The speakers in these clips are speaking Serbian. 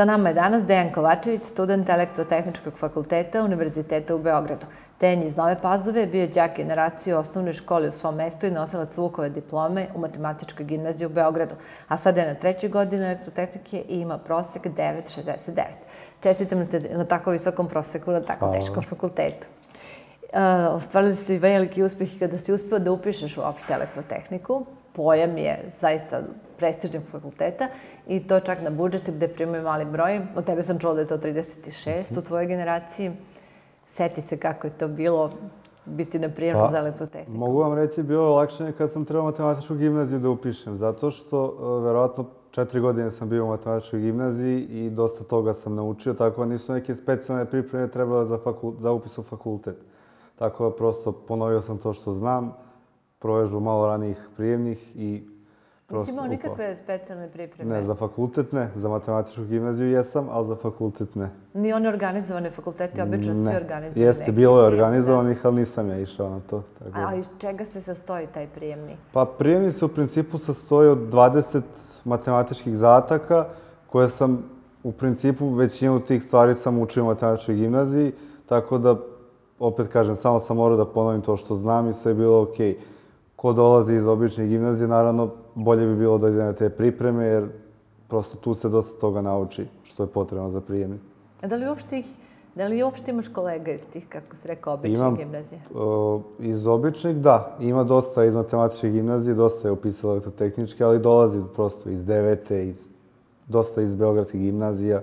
Sa nama je danas Dejan Kovačević, student elektrotehničkog fakulteta Univerziteta u Beogradu. Dejan iz Nove Pazove bio je džak generacije u osnovnoj školi u svom mestu i nosila Vukove diplome u matematičkoj gimnaziji u Beogradu, a sada je na trećoj godini elektrotehnike i ima prosek 9,69. Čestitam na, te, na tako visokom proseku, na tako teškom fakultetu. E, ostvarili ste i veliki uspeh kada si uspeo da upišeš uopšte elektrotehniku. Pojam je zaista prestižnjeg fakulteta i to čak na budžet gde primaju mali broj. Od tebe sam čula da je to 36 u tvojoj generaciji. Seti se kako je to bilo biti na prijemnom pa, za elektrotehniku. Mogu vam reći, bilo je lakše kad sam trebao matematičku gimnaziju da upišem, zato što e, verovatno četiri godine sam bio u matematičkoj gimnaziji i dosta toga sam naučio, tako da nisu neke specijalne pripreme trebale za, fakul, za upis u fakultet. Tako da prosto ponovio sam to što znam, provežbu malo ranijih prijemnih i Nisi pa imao nikakve specijalne pripreme? Ne, za fakultet ne. Za matematičku gimnaziju jesam, ali za fakultet ne. Ni one organizovane fakultete, obično ne. svi organizovani. Jeste, bilo je organizovanih, ali nisam ja išao na to. Tako... A da. iz čega se sastoji taj prijemni? Pa prijemni se u principu sastoji od 20 matematičkih zataka, koje sam u principu većinu tih stvari sam učio u matematičkoj gimnaziji, tako da, opet kažem, samo sam morao da ponovim to što znam i sve je bilo okej. Okay ko dolazi iz obične gimnazije, naravno, bolje bi bilo da ide na te pripreme, jer prosto tu se dosta toga nauči što je potrebno za prijemni. A da li uopšte ih Da li uopšte imaš kolega iz tih, kako se reka, običnih Imam, gimnazije? Uh, iz običnih, da. Ima dosta iz matematične gimnazije, dosta je upisala elektrotehničke, ali dolazi prosto iz devete, iz, dosta iz beogradskih gimnazija,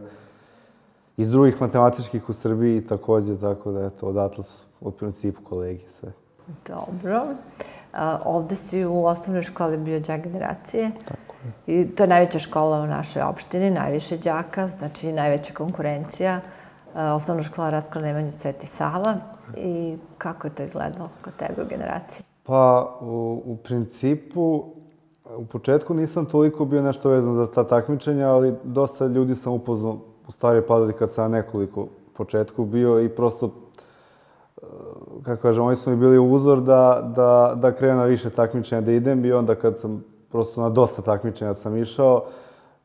iz drugih matematičkih u Srbiji takođe, tako da, eto, odatle su od principu kolege sve. Dobro. Ovde si u osnovnoj školi bio džak generacije. Tako je. I to je najveća škola u našoj opštini, najviše đaka, znači najveća konkurencija. Osnovna škola Ratko Nemanja Sveti Sava. I kako je to izgledalo kod tebe u generaciji? Pa, u, u principu, u početku nisam toliko bio nešto vezan za ta takmičenja, ali dosta ljudi sam upoznao u stare pazari kad sam nekoliko početku bio i prosto kako kažem, oni su mi bili uzor da, da, da krenem na više takmičenja da idem i onda kad sam prosto na dosta takmičenja sam išao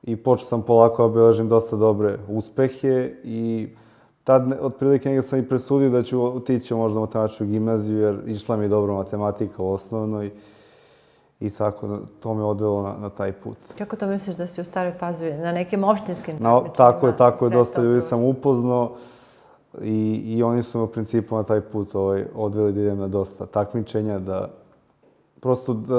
i počeo sam polako da obeležim dosta dobre uspehe i tad otprilike negde sam i presudio da ću otići možda u matematičku gimnaziju jer išla mi je dobro matematika u osnovnoj i tako to me odvelo na, na taj put. Kako to misliš da si u Staroj Pazovi? Na nekim opštinskim takmičenjima? Tako je, tako je, dosta ljudi sam upoznao. I, I oni su me u principu na taj put ovaj, odveli da idem na dosta takmičenja, da prosto da,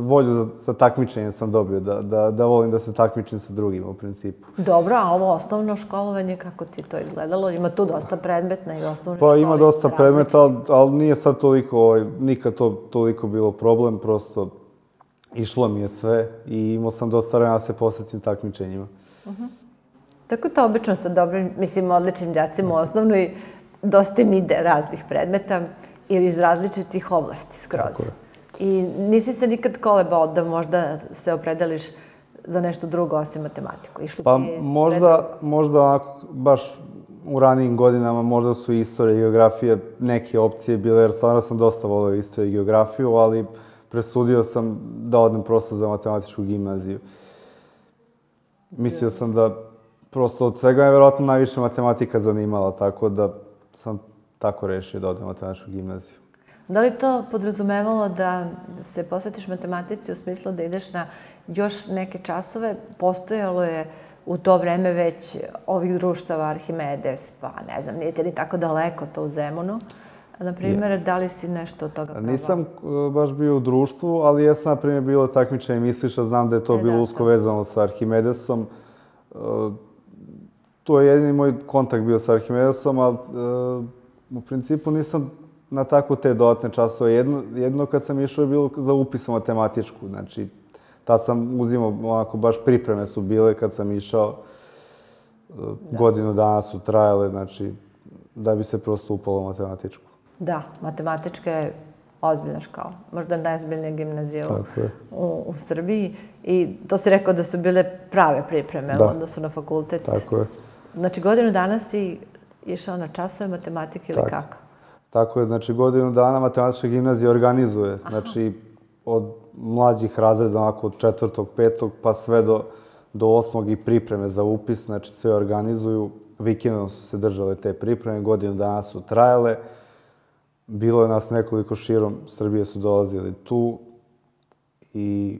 volju za, za takmičenje sam dobio, da, da, da volim da se takmičim sa drugima u principu. Dobro, a ovo osnovno školovanje, kako ti to izgledalo? Ima tu dosta predmetna i osnovne pa, škole? Pa ima dosta predmeta, ali, ali nije sad toliko, ovaj, nikad to toliko bilo problem, prosto išlo mi je sve i imao sam dosta vremena da se posvetim takmičenjima. Uh mhm. -huh. Tako to obično sa dobrim, mislim, odličnim djacima u osnovnoj dosta im ide raznih predmeta ili iz različitih oblasti skroz. I nisi se nikad kolebao da možda se opredeliš za nešto drugo osim matematiku? Išlo pa ti možda, srednog... možda ako, baš u ranijim godinama možda su istorija i geografija neke opcije bile, jer stvarno sam dosta volio istoriju i geografiju, ali presudio sam da odem prosto za matematičku gimnaziju. Mislio da. sam da prosto od svega je verovatno najviše matematika zanimala, tako da sam tako rešio da odem u matematičku gimnaziju. Da li to podrazumevalo da se posvetiš matematici u smislu da ideš na još neke časove? Postojalo je u to vreme već ovih društava Arhimedes, pa ne znam, nije ti ni tako daleko to u Zemunu. Na primjer, da li si nešto od toga probao? Nisam e, baš bio u društvu, ali jesam, na primjer, bilo takmičenje misliša, znam da je to e, bilo da, usko da. vezano sa Arhimedesom. E, to je jedini moj kontakt bio sa Arhimedesom, ali uh, u principu nisam na tako te dodatne časove. Jedno, jedno kad sam išao je bilo za upis u matematičku, znači tad sam uzimao, onako, baš pripreme su bile kad sam išao. E, da. Godinu dana su trajale, znači, da bi se prosto upalo u matematičku. Da, matematička je ozbiljna škola, možda najozbiljnija gimnazija u, u Srbiji. I to si rekao da su bile prave pripreme da. onda su na fakultet. Tako je. Znači, godinu dana si išao na časove matematike ili Tako. kako? Tako je, znači godinu dana matematička gimnazija organizuje. Aha. Znači, od mlađih razreda, onako od četvrtog, petog, pa sve do, do osmog i pripreme za upis, znači sve organizuju. Vikendom su se držale te pripreme, godinu dana su trajale. Bilo je nas nekoliko širom, Srbije su dolazili tu i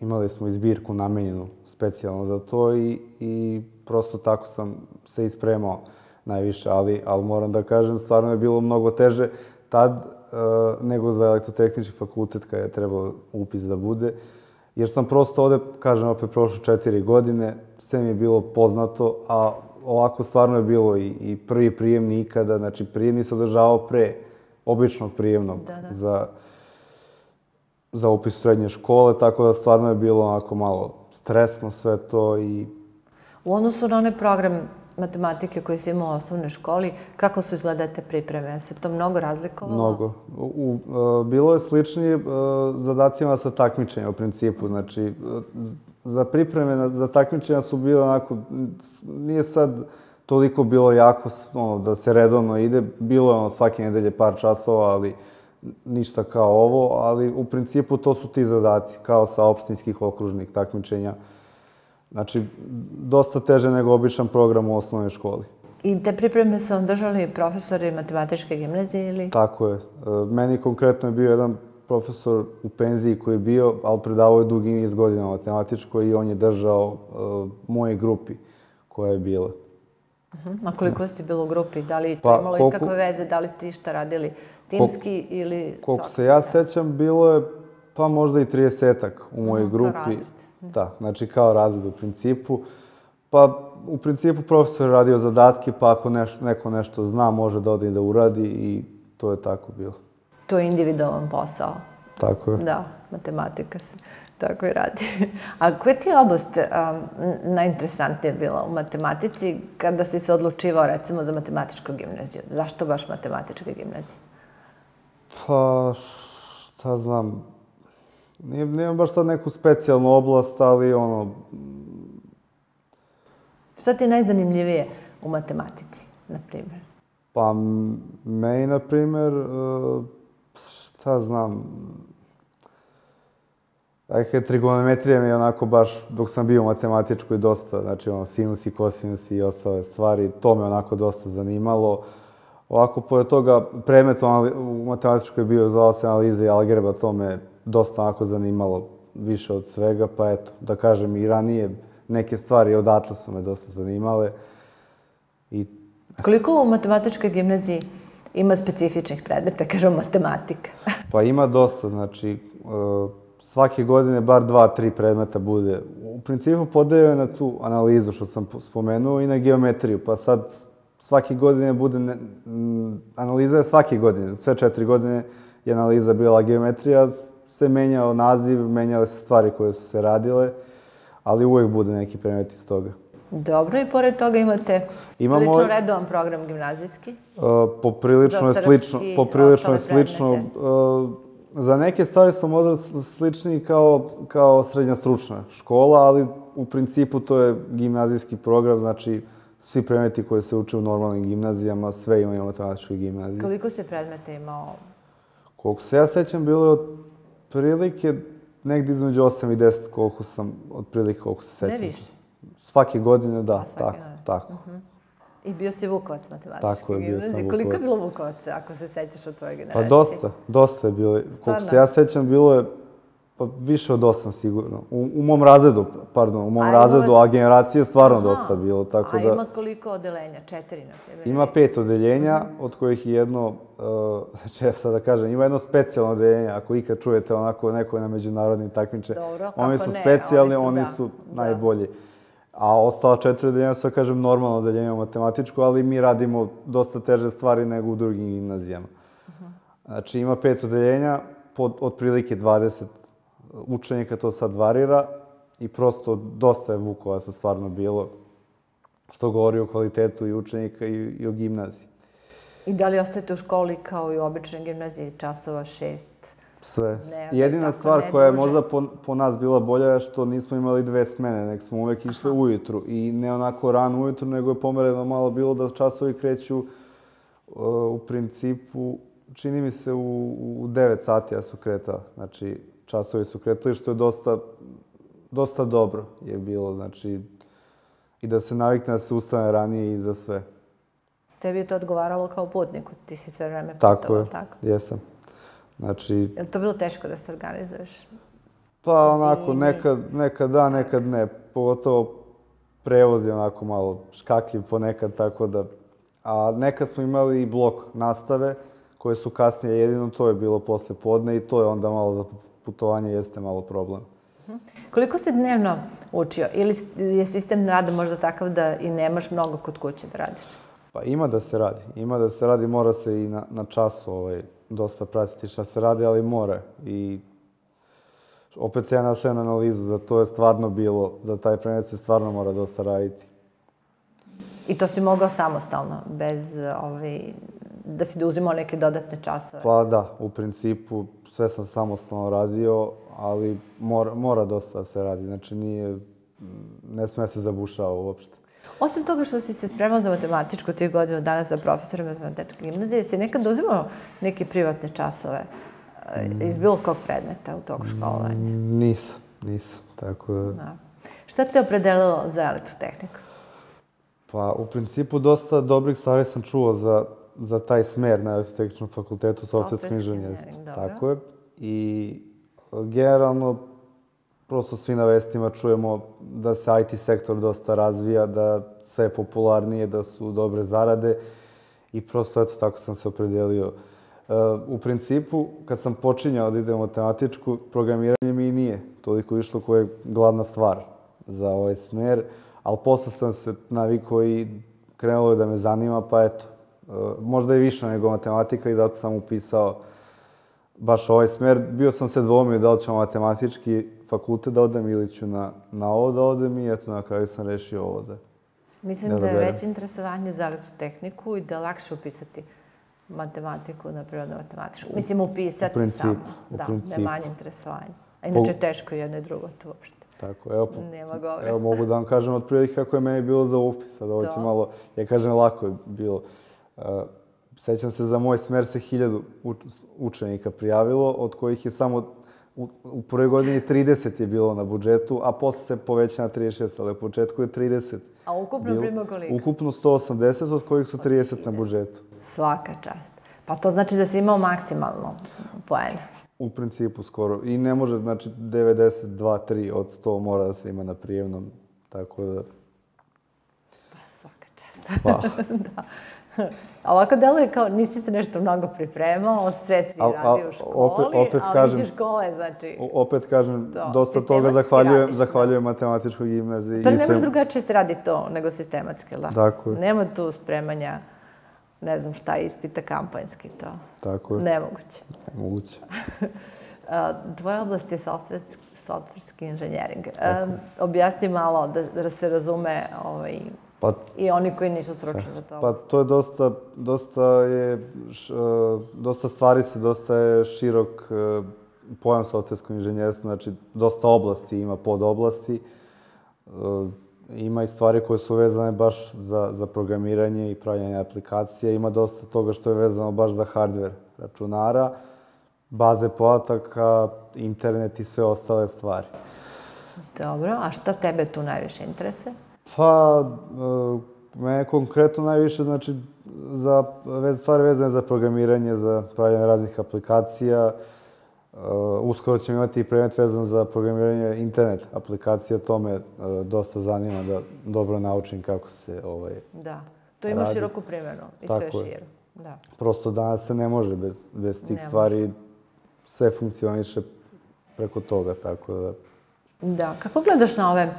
imali smo izbirku namenjenu specijalno za to i, i prosto tako sam se ispremao najviše, ali, ali moram da kažem, stvarno je bilo mnogo teže tad uh, nego za elektrotehnički fakultet kada je trebao upis da bude. Jer sam prosto ovde, kažem, opet prošlo četiri godine, sve mi je bilo poznato, a ovako stvarno je bilo i, i prvi prijem nikada, znači prijemni se održavao pre običnog prijemnog da, da. za za upis srednje škole, tako da stvarno je bilo onako malo stresno sve to i U odnosu na onaj program matematike koji si imao u osnovnoj školi, kako su izgledate te pripreme? Se to mnogo razlikovalo? Mnogo. U, uh, bilo je slični uh, e, zadacima sa takmičenja u principu. Znači, e, za pripreme na, za takmičenja su bile onako, nije sad toliko bilo jako ono, da se redovno ide. Bilo je ono, svake nedelje par časova, ali ništa kao ovo, ali u principu to su ti zadaci, kao sa opštinskih okružnih takmičenja. Znači, dosta teže nego običan program u osnovnoj školi. I te pripreme su vam držali profesori matematičke gimnazije ili? Tako je. E, meni konkretno je bio jedan profesor u penziji koji je bio, ali predavao je dugi niz godina matematičko i on je držao uh, moje grupi koja je bila. Uh mhm. -huh. A koliko ste bilo u grupi? Da li pa, imalo koliko, ikakve veze? Da li ste išta radili timski koliko, ili... Koliko se ja sećam, bilo je pa možda i 30-ak u mojoj uh mhm, -huh, grupi. Da, znači kao razred u principu. Pa, u principu profesor je radio zadatke, pa ako neš, neko nešto zna, može da ode i da uradi i to je tako bilo. To je individualan posao. Tako je. Da, matematika se tako i radi. A koja ti je oblast um, najinteresantnija bila u matematici kada si se odlučivao recimo za matematičku gimnaziju? Zašto baš matematička gimnazija? Pa, šta znam, Nije, nijem baš sad neku specijalnu oblast, ali ono... Mm. Šta ti je najzanimljivije u matematici, na primjer? Pa, meni, na primjer, e, šta znam... Dakle, trigonometrija mi je onako baš, dok sam bio u matematičkoj, dosta, znači ono, sinusi, kosinusi i ostale stvari, to me onako dosta zanimalo. Ovako, pored toga, predmet u matematičkoj je bio, zvao se analiza i algebra, to me dosta onako zanimalo više od svega, pa eto, da kažem i ranije neke stvari odatle su me dosta zanimale. I... Koliko u matematičkoj gimnaziji ima specifičnih predmeta, kažemo matematika? pa ima dosta, znači, e, svake godine bar dva, tri predmeta bude. U principu podelio je na tu analizu što sam spomenuo i na geometriju, pa sad svake godine bude, ne, analiza je svake godine, sve četiri godine je analiza bila geometrija, se menjao naziv, menjale se stvari koje su se radile, ali uvek bude neki premet iz toga. Dobro, i pored toga imate Imamo, prilično redovan program gimnazijski? Uh, poprilično je slično, poprilično je slično. Uh, za neke stvari su možda slični kao, kao srednja stručna škola, ali u principu to je gimnazijski program, znači svi predmeti koji se uče u normalnim gimnazijama, sve imaju matematičkoj gimnaziji. Koliko se predmeta imao? Koliko se ja sećam, bilo je od otprilike negde između 8 i 10 koliko sam, otprilike koliko se sećam. Ne više? Svake godine, da, svake tako, godine. tako. Uh mhm. -huh. I bio si Vukovac matematički Tako je, bio sam Vukovac. Koliko je bilo Vukovaca, ako se sećaš od tvoje pa generacije? Pa dosta, dosta je bilo. Koliko se ja sećam, bilo je Pa više od osam sigurno. U, u mom razredu, pardon, u mom a, razredu, vas... a generacije stvarno Aha. dosta bilo, tako a, da... A ima koliko odeljenja? Četiri, na primjer? Ima pet odeljenja, mm -hmm. od kojih jedno, uh, znači ja sad da kažem, ima jedno specijalno odeljenje, ako ikad čujete onako neko na međunarodnim takmiče. Dobro, kako Oni su ne, specijalni, oni su, oni da, su da, najbolji. A ostala četiri odeljenja su, da kažem, normalno odeljenje matematičko, ali mi radimo dosta teže stvari nego u drugim gimnazijama. Mm -hmm. Znači, ima pet odeljenja, pod, otprilike 20 učenika to sad varira i prosto dosta je Vukova sa stvarno bilo, što govori o kvalitetu i učenika i, i o gimnaziji. I da li ostajete u školi kao i u običnoj gimnaziji časova šest? Sve. Ne, Jedina stvar koja je možda po, po nas bila bolja je što nismo imali dve smene, nek smo uvek išli ujutru. I ne onako rano ujutru, nego je pomereno malo bilo da časovi kreću uh, u principu, čini mi se u, u 9 sati ja su kretao. Znači, časovi su kretali, što je dosta, dosta dobro je bilo, znači, i da se navikne da se ustane ranije i za sve. Tebi je to odgovaralo kao putniku, ti si sve vreme putovao, tako? Je, tako jesam. Znači... Je li to bilo teško da se organizuješ? Pa onako, nekad, nekad da, nekad ne. Pogotovo prevoz je onako malo škakljiv ponekad, tako da... A nekad smo imali i blok nastave, koje su kasnije, jedino to je bilo posle podne i to je onda malo putovanje jeste malo problem. Mhm. Koliko si dnevno učio? Ili je sistem rada možda takav da i nemaš mnogo kod kuće da radiš? Pa ima da se radi. Ima da se radi, mora se i na, na času ovaj, dosta pratiti šta se radi, ali mora. I opet se ja na sve analizu, za to je stvarno bilo, za taj predmet se stvarno mora dosta raditi. I to si mogao samostalno, bez ovaj, da si da uzimao neke dodatne časove? Pa da, u principu sve sam samostalno radio, ali mora, mora dosta da se radi. Znači nije, ne sme se zabušao uopšte. Osim toga što si se spremao za matematičku tri godinu danas za profesora matematičke gimnazije, si nekad uzimao neke privatne časove eh, iz bilo kog predmeta u toku školovanja? Mm, nisam, nisam. Tako da... da. Šta te opredelilo za elektrotehniku? Pa, u principu, dosta dobrih stvari sam čuo za za taj smer na arhitektičnom fakultetu, softverski inženjerstvo. Tako je. I e, generalno, prosto svi na vestima čujemo da se IT sektor dosta razvija, da sve je popularnije, da su dobre zarade i prosto eto tako sam se opredelio. Uh, u principu, kad sam počinjao da idem u matematičku, programiranje mi i nije toliko išlo koja je glavna stvar za ovaj smer, ali posle sam se navikao i krenulo je da me zanima, pa eto, možda i više nego matematika i zato sam upisao baš ovaj smer. Bio sam se dvomio da li ću matematički fakultet da odem ili ću na, na ovo da odem i eto na kraju sam rešio ovo da Mislim da, je već veće interesovanje za elektrotehniku i da je lakše upisati matematiku na prirodno matematičku. Mislim, upisati principu, samo. Da, da, principu. da je manje interesovanje. A inače, teško jedno i drugo to uopšte. Tako, evo, Nema govora. evo mogu da vam kažem otprilike kako je meni bilo za upis, sad ovo će malo, ja kažem lako je bilo sećam se za moj smer se hiljadu učenika prijavilo, od kojih je samo u, u prvoj godini 30 je bilo na budžetu, a posle se poveća na 36, ali u početku je 30. A ukupno bilo, prima koliko? Ukupno 180, od kojih su 30 pa na budžetu. Svaka čast. Pa to znači da si imao maksimalno poena. U principu skoro. I ne može, znači 92, 3 od 100 mora da se ima na prijemnom. Tako da... Pa svaka čast. Pa. da. A Ovako deluje kao nisi se nešto mnogo pripremao, sve si a, radio u školi, opet, opet ali kažem, nisi škole, znači... Opet kažem, to, dosta toga zahvaljujem, radiš, da. zahvaljujem matematičkoj gimnaziji. To ne može drugačije se radi to nego sistematski, la. Tako je. Nema tu spremanja, ne znam šta, ispita kampanjski to. Tako je. Nemoguće. Nemoguće. Tvoja oblast je softverski, softverski inženjering. Um, objasni malo da, da se razume ovaj, Pa, I oni koji nisu stručni za to. Pa to je dosta, dosta je, š, e, dosta stvari se, dosta je širok e, pojam softverskog inženjerstva, znači dosta oblasti ima pod oblasti. E, ima i stvari koje su vezane baš za, za programiranje i pravljanje aplikacija. Ima dosta toga što je vezano baš za hardware računara, baze podataka, internet i sve ostale stvari. Dobro, a šta tebe tu najviše interesuje? Pa, e, me konkretno najviše, znači, za vez, stvari vezane za programiranje, za pravljanje raznih aplikacija. E, uskoro ćemo imati i predmet vezan za programiranje internet aplikacija, to me e, dosta zanima da dobro naučim kako se ovaj, Da, to ima radi. široku primjeru i Tako sve širu. Da. Prosto danas se ne može bez, bez tih ne stvari, može. sve funkcioniše preko toga, tako da... Da, kako gledaš na ove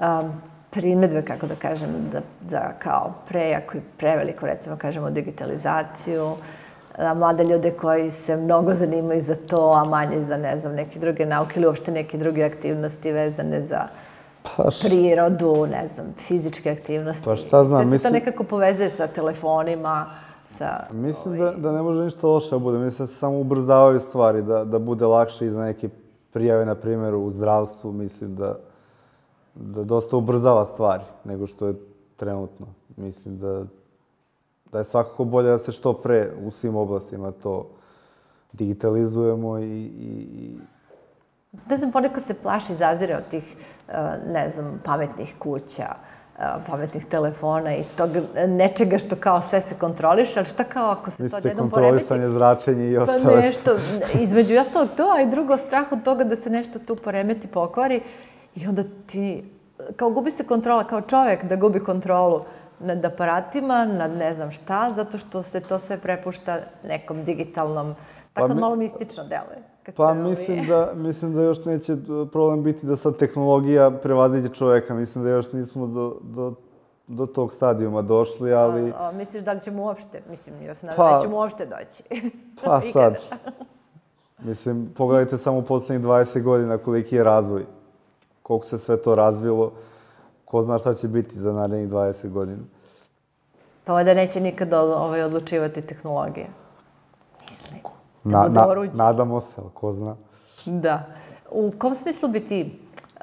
um, primedbe, kako da kažem, da, za kao prejako i preveliko, recimo, kažemo, digitalizaciju, a mlade ljude koji se mnogo zanimaju za to, a manje za, ne znam, neke druge nauke ili uopšte neke druge aktivnosti vezane za pa š... prirodu, ne znam, fizičke aktivnosti. Pa šta znam, Sve mislim... to nekako povezuje sa telefonima, sa... Mislim ovaj... da, da ne može ništa loše da bude, mislim da se samo ubrzavaju stvari, da, da bude lakše i za neke prijave, na primjer, u zdravstvu, mislim da da dosta ubrzava stvari nego što je trenutno. Mislim da, da je svakako bolje da se što pre u svim oblastima to digitalizujemo i, i, i... Da znam, ponekad se plaši zazire od tih, e, ne znam, pametnih kuća, e, pametnih telefona i tog nečega što kao sve se kontroliše, ali šta kao ako se Mislite, to jednom poremeti? Mislite, kontrolisanje, zračenje i ostalo. Pa nešto, između ostalog to, a i drugo strah od toga da se nešto tu poremeti, pokvari. Uh, I onda ti, kao gubi se kontrola, kao čovek da gubi kontrolu nad aparatima, nad ne znam šta, zato što se to sve prepušta nekom digitalnom, pa tako pa, mi, malo mistično deluje. pa mislim da, mislim da još neće problem biti da sad tehnologija prevaziđe čoveka, mislim da još nismo do, do do tog stadijuma došli, ali... A, a, misliš da li ćemo uopšte? Mislim, ja se nadam pa, da ćemo uopšte doći. pa sad. Mislim, pogledajte samo u poslednjih 20 godina koliki je razvoj koliko se sve to razvilo, ko zna šta će biti za narednih 20 godina. Pa valjda neće nikad ovaj, odlučivati tehnologije. Mislim. Da na, na, nadamo se, ali ko zna. Da. U kom smislu bi ti uh,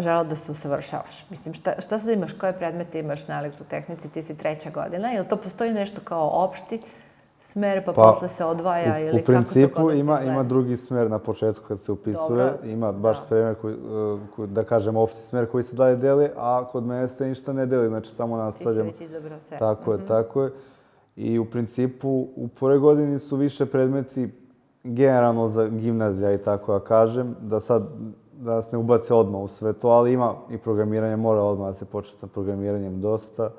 želao da se usavršavaš? Mislim, šta, šta sad imaš, koje predmete imaš na elektrotehnici, ti si treća godina, ili to postoji nešto kao opšti smer, pa, pa posle se odvaja u, ili u principu kako to ima, ima drugi smer na početku kad se upisuje, Dobro. ima baš da. smer koji, eh, koji, da kažem, opšti smer koji se dalje deli, a kod mene se ništa ne deli, znači samo nastavljam. Ti si već izabrao sve. Tako je, mm -hmm. tako je. I u principu u pore godini su više predmeti generalno za gimnazija i tako ja kažem, da sad da nas ne ubace odmah u sve to, ali ima i programiranje, mora odmah da se počne sa programiranjem dosta.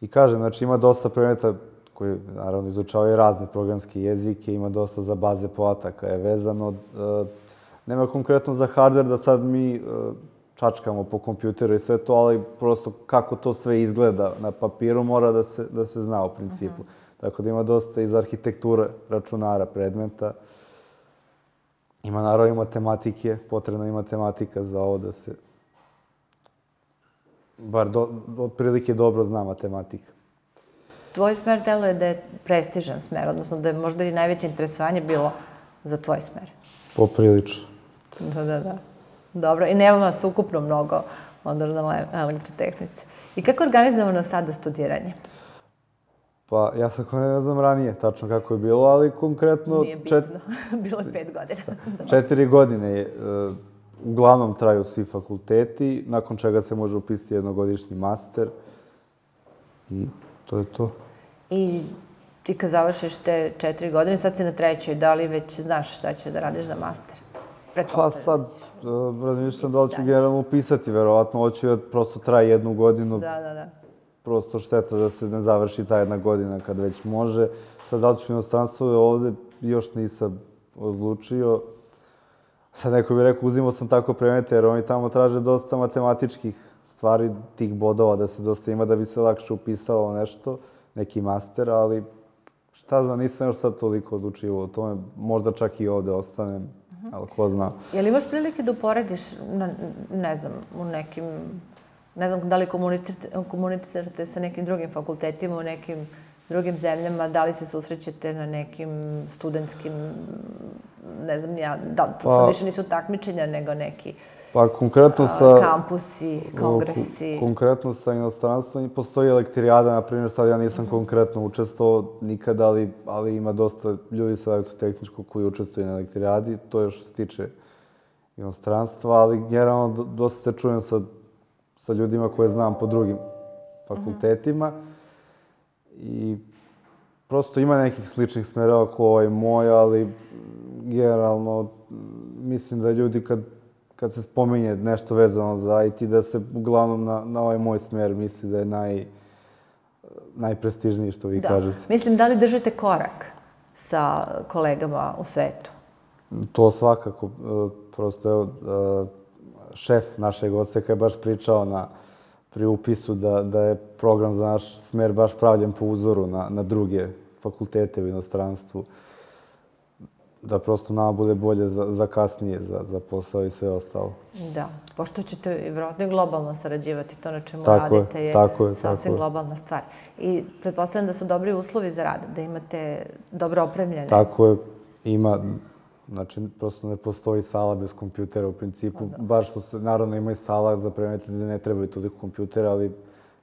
I kažem, znači ima dosta predmeta koji naravno izučavaju razne programske jezike, ima dosta za baze podataka, je vezano, e, nema konkretno za hardware da sad mi e, čačkamo po kompjuteru i sve to, ali prosto kako to sve izgleda na papiru mora da se, da se zna u principu. Uh mhm. -huh. Tako da ima dosta iz arhitekture računara predmeta. Ima naravno i matematike, potrebna je matematika za ovo da se bar do, otprilike dobro zna matematika tvoj smer delo je da je prestižan smer, odnosno da je možda i najveće interesovanje bilo za tvoj smer. Poprilično. Da, da, da. Dobro, i nema vas ukupno mnogo onda na elektrotehnici. I kako je organizovano sada studiranje? Pa, ja sad ne znam ranije tačno kako je bilo, ali konkretno... Nije bitno, čet... bilo je pet godina. Četiri godine je, uh, uglavnom traju svi fakulteti, nakon čega se može upisati jednogodišnji master i To je to. I ti kad završiš te četiri godine, sad si na trećoj, da li već znaš šta će da radiš za master? Pa da sad, e, razmišljam da li ću da. generalno upisati, verovatno hoću da prosto traje jednu godinu. Da, da, da. Prosto šteta da se ne završi ta jedna godina kad već može. Sad da li ću inostranstvo e, ovde, još nisam odlučio. Sad neko bi rekao, uzimao sam tako premete jer oni tamo traže dosta matematičkih stvari tih bodova da se dosta ima da bi se lakše upisalo nešto, neki master, ali šta znam, nisam još sad toliko odlučivo o tome, možda čak i ovde ostanem, uh mhm. -huh. ali ko zna. Je li imaš prilike da uporediš, na, ne znam, u nekim, ne znam da li komunicirate sa nekim drugim fakultetima, u nekim drugim zemljama, da li se susrećete na nekim studentskim, ne znam ja, da, to pa, su više nisu takmičenja nego neki Pa konkretno sa... Kampusi, kongresi. Konkretno sa inostranstvom postoji elektrijada, na primjer, sad ja nisam mhm. konkretno učestvovao nikada, ali, ali ima dosta ljudi sa elektrotehničkog koji učestvuju na elektrijadi. to je što se tiče inostranstva, ali generalno dosta se čujem sa, sa ljudima koje znam po drugim fakultetima. I prosto ima nekih sličnih smerova kao ovaj moj, ali generalno mislim da ljudi kad kad se spominje nešto vezano za IT, da se uglavnom na, na ovaj moj smer misli da je naj, najprestižniji, što vi da. kažete. Mislim, da li držite korak sa kolegama u svetu? To svakako. E, prosto, evo, e, šef našeg odseka je baš pričao na, pri upisu da, da je program za naš smer baš pravljen po uzoru na, na druge fakultete u inostranstvu. Uh, da prosto nama bude bolje za, za kasnije, za, za posao i sve ostalo. Da, pošto ćete vrlo globalno sarađivati, to na čemu tako radite je, tako je sasvim tako globalna stvar. I pretpostavljam da su dobri uslovi za rad, da imate dobro opremljene. Tako je, ima, znači prosto ne postoji sala bez kompjutera u principu, pa da. bar što se, naravno ima i sala za premete gde ne trebaju toliko kompjutera, ali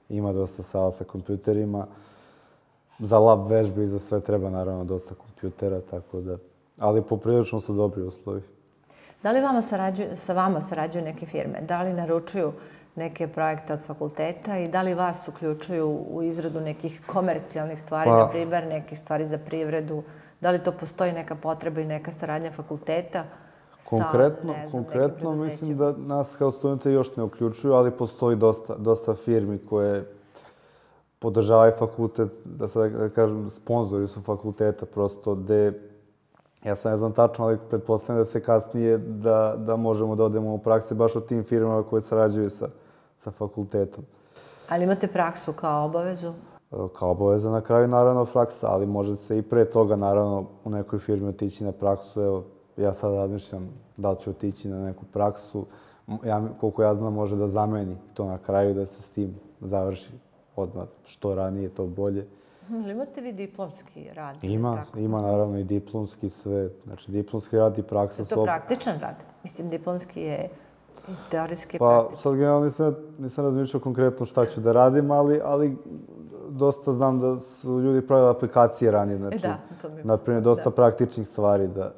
ima dosta sala sa kompjuterima. Za lab vežbe i za sve treba naravno dosta kompjutera, tako da ali poprilično su dobri uslovi. Da li vama sarađuju, sa vama sarađuju neke firme? Da li naručuju neke projekte od fakulteta i da li vas uključuju u izradu nekih komercijalnih stvari, pa, na primer nekih stvari za privredu? Da li to postoji neka potreba i neka saradnja fakulteta? Konkretno, sa, ne znam, konkretno mislim da nas kao studente još ne uključuju, ali postoji dosta, dosta firmi koje podržavaju fakultet, da sad da kažem, sponzori su fakulteta prosto, gde Ja sam ne znam tačno, ali pretpostavljam da se kasnije da, da možemo da odemo u prakse baš u tim firmama koje sarađuju sa, sa fakultetom. Ali imate praksu kao obavezu? E, kao obaveza na kraju, naravno, praksa, ali može se i pre toga, naravno, u nekoj firmi otići na praksu. Evo, ja sad razmišljam da li ću otići na neku praksu. Ja, koliko ja znam, može da zameni to na kraju, da se s tim završi odmah. Što ranije, to bolje. Ili imate vi diplomski rad? Ima, tako? ima naravno i diplomski sve. Znači, diplomski rad i praksa su... To praktičan rad? Mislim, diplomski je teorijski pa, praktičan. Pa, sad generalno nisam, nisam razmišljao konkretno šta ću da radim, ali, ali dosta znam da su ljudi pravili aplikacije ranije. Znači, e da, to je... Naprimjer, da. dosta da. praktičnih stvari da,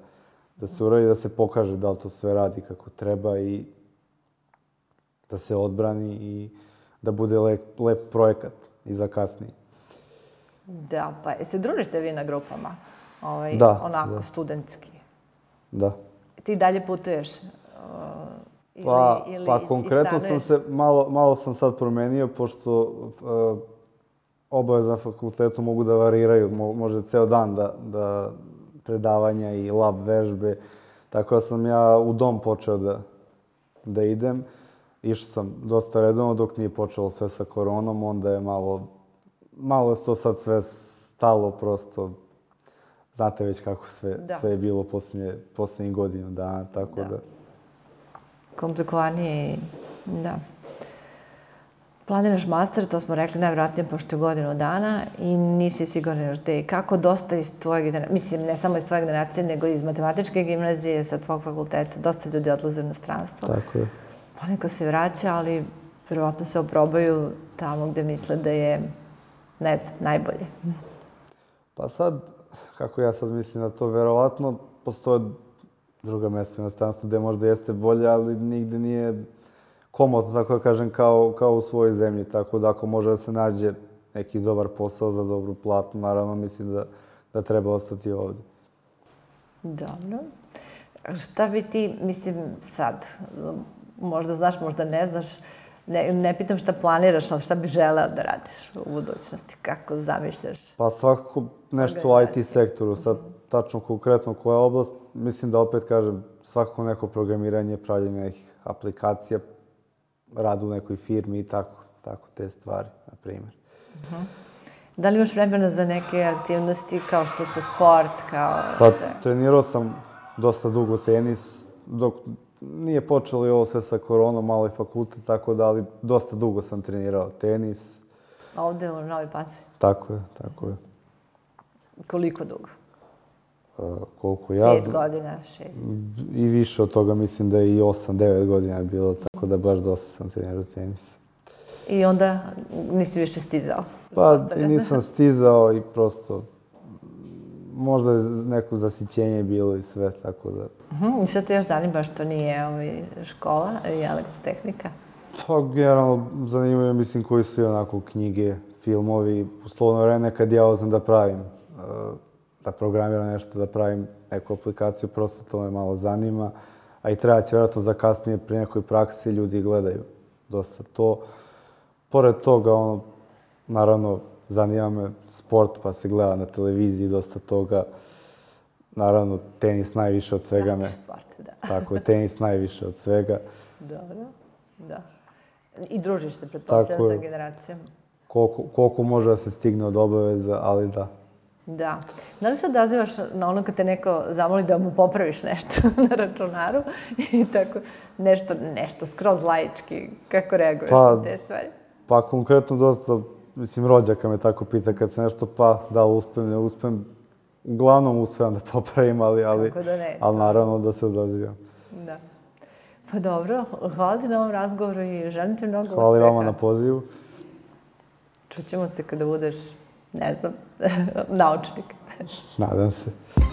da se uradi, da se pokaže da li to sve radi kako treba i da se odbrani i da bude lep, lep projekat i za kasnije. Da, pa e, se družite vi na grupama? Ovaj, da. Onako, da. studentski? Da. Ti dalje putuješ? Uh, ili, pa, ili pa konkretno sam se, malo, malo sam sad promenio, pošto uh, obaveza na fakultetu mogu da variraju, Mo, može ceo dan da, da predavanja i lab vežbe, tako da sam ja u dom počeo da, da idem. Išao sam dosta redovno dok nije počelo sve sa koronom, onda je malo malo je to sad sve stalo prosto. Znate već kako sve, da. sve je bilo poslednje, poslednje godina dana, tako da. da. Komplikovanije i da. Planiraš master, to smo rekli najvratnije pošto je godinu dana i nisi siguran još gde kako dosta iz tvoje generacije, mislim ne samo iz tvoje generacije nego iz matematičke gimnazije, sa tvog fakulteta, dosta ljudi odlaze u inostranstvo. Tako je. Ponekad se vraća, ali verovatno se oprobaju tamo gde misle da je ne znam, najbolje? Pa sad, kako ja sad mislim na to, verovatno postoje druga mesta u inostranstvu gde možda jeste bolje, ali nigde nije komotno, tako da kažem, kao, kao u svojoj zemlji. Tako da ako može da se nađe neki dobar posao za dobru platu, naravno mislim da, da treba ostati ovde. Dobro. Šta bi ti, mislim, sad, možda znaš, možda ne znaš, Ne, ne pitam šta planiraš, ali šta bi želeo da radiš u budućnosti, kako zamišljaš? Pa svakako nešto u IT sektoru, sad tačno konkretno koja je oblast, mislim da opet kažem, svakako neko programiranje, pravljenje nekih aplikacija, rad u nekoj firmi i tako, tako te stvari, na primjer. Uh mhm. -huh. Da li imaš vremena za neke aktivnosti kao što su sport, kao... Pa, trenirao sam dosta dugo tenis, dok nije počelo i ovo sve sa koronom, malo je fakultet, tako da, ali dosta dugo sam trenirao tenis. A ovde u Novi Pazovi? Tako je, tako je. Koliko dugo? Uh, koliko ja... Pet godina, šest. I više od toga, mislim da je i osam, devet godina bilo, tako da baš dosta sam trenirao tenis. I onda nisi više stizao? Pa nisam stizao i prosto možda je neko zasićenje bilo i sve, tako da... Uh mhm, -huh. I šta te još zanima što nije ovaj, škola i e, elektrotehnika? Pa, generalno, zanimaju, mislim, koji su i onako knjige, filmovi. U slovno vreme kad ja oznam da pravim, e, da programiram nešto, da pravim neku aplikaciju, prosto to me malo zanima. A i treba će vjerojatno za kasnije pri nekoj praksi ljudi gledaju dosta to. Pored toga, ono, naravno, zanima me sport, pa se gleda na televiziji dosta toga. Naravno, tenis najviše od svega me... sport, da. Tako je, tenis najviše od svega. Dobro, da. I družiš se, pretpostavljam, sa generacijom. Koliko, koliko može da se stigne od obaveza, ali da. Da. Da li se odazivaš na ono kad te neko zamoli da mu popraviš nešto na računaru i tako nešto, nešto skroz laički, kako reaguješ pa, na te stvari? Pa konkretno dosta mislim, rođaka me tako pita kad se nešto, pa da, uspem, ne uspem. Uglavnom uspevam da popravim, ali, ali, da ne, ali naravno da se zazivam. Da. Pa dobro, hvala ti na ovom razgovoru i želim ti mnogo hvala uspeha. Hvala vama na pozivu. Čućemo se kada budeš, ne znam, naučnik. Nadam se.